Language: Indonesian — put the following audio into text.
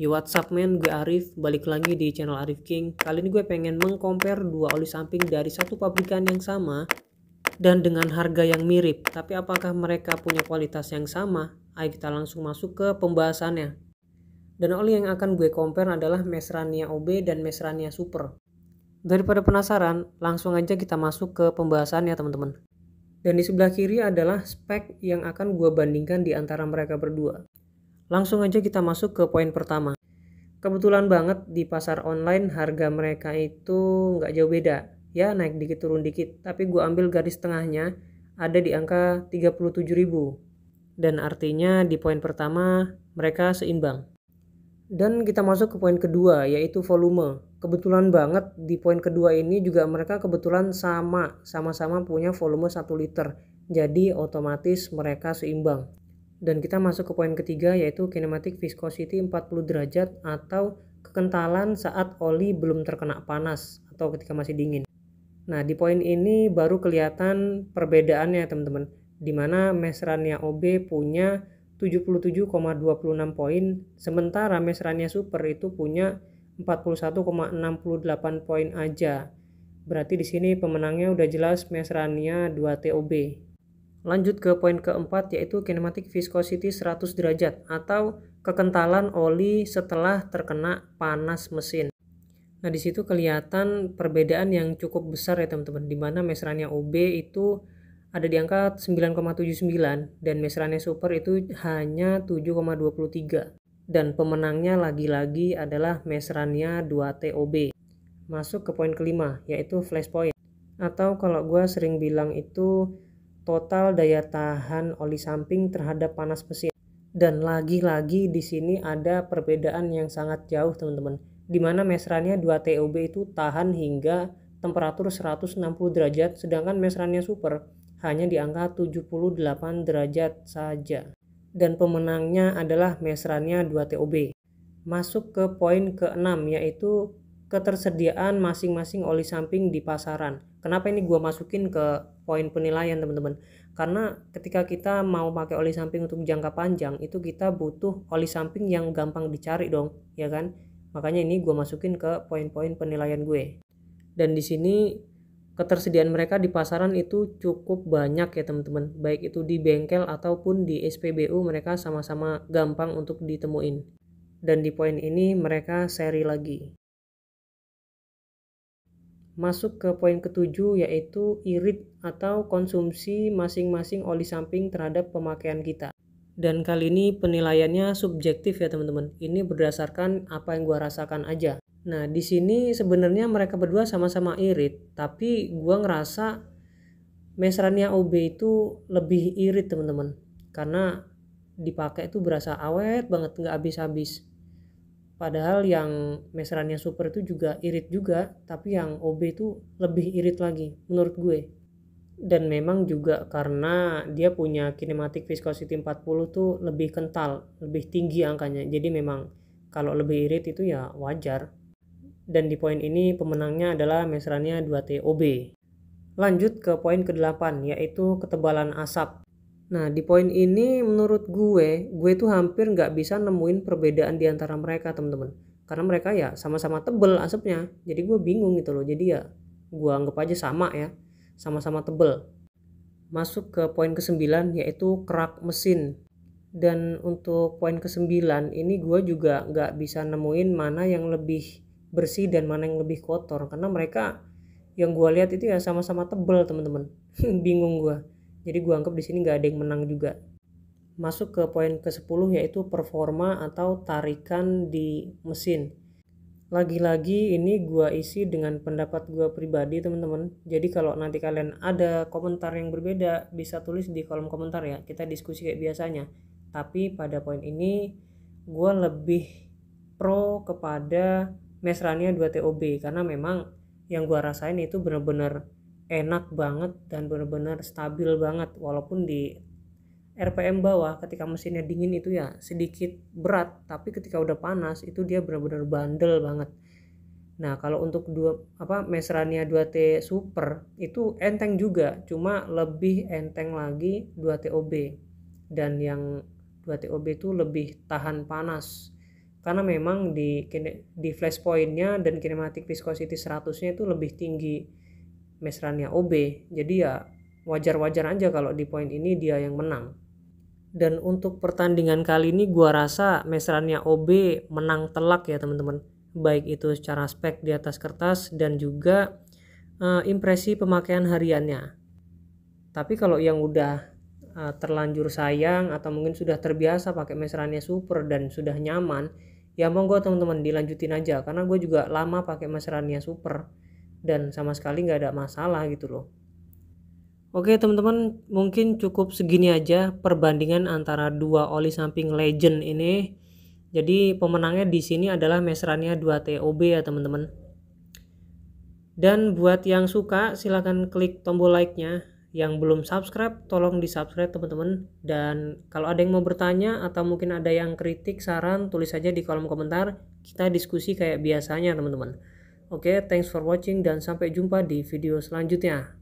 Yo what's up men, gue Arif, balik lagi di channel Arif King Kali ini gue pengen mengcompare dua oli samping dari satu pabrikan yang sama Dan dengan harga yang mirip Tapi apakah mereka punya kualitas yang sama? Ayo kita langsung masuk ke pembahasannya Dan oli yang akan gue compare adalah Mesrania OB dan Mesrania Super Daripada penasaran, langsung aja kita masuk ke pembahasannya teman-teman dan di sebelah kiri adalah spek yang akan gue bandingkan di antara mereka berdua. Langsung aja kita masuk ke poin pertama. Kebetulan banget di pasar online harga mereka itu nggak jauh beda. Ya naik dikit turun dikit, tapi gue ambil garis tengahnya ada di angka 37.000. Dan artinya di poin pertama mereka seimbang. Dan kita masuk ke poin kedua yaitu volume. Kebetulan banget di poin kedua ini juga mereka kebetulan sama, sama-sama punya volume 1 liter. Jadi otomatis mereka seimbang dan kita masuk ke poin ketiga yaitu kinematik viscosity 40 derajat atau kekentalan saat oli belum terkena panas atau ketika masih dingin. Nah, di poin ini baru kelihatan perbedaannya teman-teman, Dimana Mesrania OB punya 77,26 poin, sementara Mesrania Super itu punya 41,68 poin aja. Berarti di sini pemenangnya udah jelas Mesrania 2 TOB. Lanjut ke poin keempat yaitu kinematik viscosity 100 derajat atau kekentalan oli setelah terkena panas mesin. Nah, di situ kelihatan perbedaan yang cukup besar ya teman-teman di mana mesrannya OB itu ada di angka 9,79 dan mesrannya super itu hanya 7,23 dan pemenangnya lagi-lagi adalah mesrannya 2TOB. Masuk ke poin kelima yaitu flash point atau kalau gue sering bilang itu total daya tahan oli samping terhadap panas mesin. Dan lagi-lagi di sini ada perbedaan yang sangat jauh teman-teman. Di mana mesrannya 2 TOB itu tahan hingga temperatur 160 derajat sedangkan mesrannya super hanya di angka 78 derajat saja. Dan pemenangnya adalah mesrannya 2 TOB. Masuk ke poin keenam yaitu ketersediaan masing-masing oli samping di pasaran. Kenapa ini gue masukin ke poin penilaian teman-teman? Karena ketika kita mau pakai oli samping untuk jangka panjang itu kita butuh oli samping yang gampang dicari dong, ya kan? Makanya ini gue masukin ke poin-poin penilaian gue. Dan di sini ketersediaan mereka di pasaran itu cukup banyak ya teman-teman. Baik itu di bengkel ataupun di SPBU mereka sama-sama gampang untuk ditemuin. Dan di poin ini mereka seri lagi masuk ke poin ketujuh yaitu irit atau konsumsi masing-masing oli samping terhadap pemakaian kita. Dan kali ini penilaiannya subjektif ya teman-teman. Ini berdasarkan apa yang gua rasakan aja. Nah, di sini sebenarnya mereka berdua sama-sama irit, tapi gua ngerasa Mesrania OB itu lebih irit teman-teman. Karena dipakai itu berasa awet banget nggak habis-habis padahal yang meserannya super itu juga irit juga tapi yang OB itu lebih irit lagi menurut gue dan memang juga karena dia punya kinematik viscosity 40 tuh lebih kental lebih tinggi angkanya jadi memang kalau lebih irit itu ya wajar dan di poin ini pemenangnya adalah meserannya 2T OB lanjut ke poin ke-8 yaitu ketebalan asap Nah, di poin ini menurut gue, gue tuh hampir nggak bisa nemuin perbedaan di antara mereka, temen-temen Karena mereka ya sama-sama tebel asapnya. Jadi gue bingung gitu loh. Jadi ya gue anggap aja sama ya. Sama-sama tebel. Masuk ke poin ke-9 yaitu kerak mesin. Dan untuk poin ke-9 ini gue juga nggak bisa nemuin mana yang lebih bersih dan mana yang lebih kotor. Karena mereka yang gue lihat itu ya sama-sama tebel temen-temen Bingung gue jadi gue anggap di sini nggak ada yang menang juga. Masuk ke poin ke-10 yaitu performa atau tarikan di mesin. Lagi-lagi ini gue isi dengan pendapat gue pribadi teman-teman. Jadi kalau nanti kalian ada komentar yang berbeda bisa tulis di kolom komentar ya. Kita diskusi kayak biasanya. Tapi pada poin ini gue lebih pro kepada Mesrania 2 TOB karena memang yang gue rasain itu benar-benar enak banget dan benar-benar stabil banget walaupun di RPM bawah ketika mesinnya dingin itu ya sedikit berat tapi ketika udah panas itu dia benar-benar bandel banget nah kalau untuk dua apa Mesrania 2T Super itu enteng juga cuma lebih enteng lagi 2T OB dan yang 2T OB itu lebih tahan panas karena memang di di flash pointnya dan kinematik viscosity 100 nya itu lebih tinggi Mesrannya OB. Jadi ya wajar-wajar aja kalau di poin ini dia yang menang. Dan untuk pertandingan kali ini gua rasa Mesrannya OB menang telak ya teman-teman. Baik itu secara spek di atas kertas dan juga uh, impresi pemakaian hariannya. Tapi kalau yang udah uh, terlanjur sayang atau mungkin sudah terbiasa pakai mesrannya super dan sudah nyaman, ya monggo teman-teman dilanjutin aja karena gue juga lama pakai mesrannya super dan sama sekali nggak ada masalah gitu loh. Oke teman-teman mungkin cukup segini aja perbandingan antara dua oli samping legend ini. Jadi pemenangnya di sini adalah Mesrania 2 TOB ya teman-teman. Dan buat yang suka silahkan klik tombol like-nya. Yang belum subscribe tolong di subscribe teman-teman. Dan kalau ada yang mau bertanya atau mungkin ada yang kritik saran tulis aja di kolom komentar. Kita diskusi kayak biasanya teman-teman. Oke, thanks for watching dan sampai jumpa di video selanjutnya.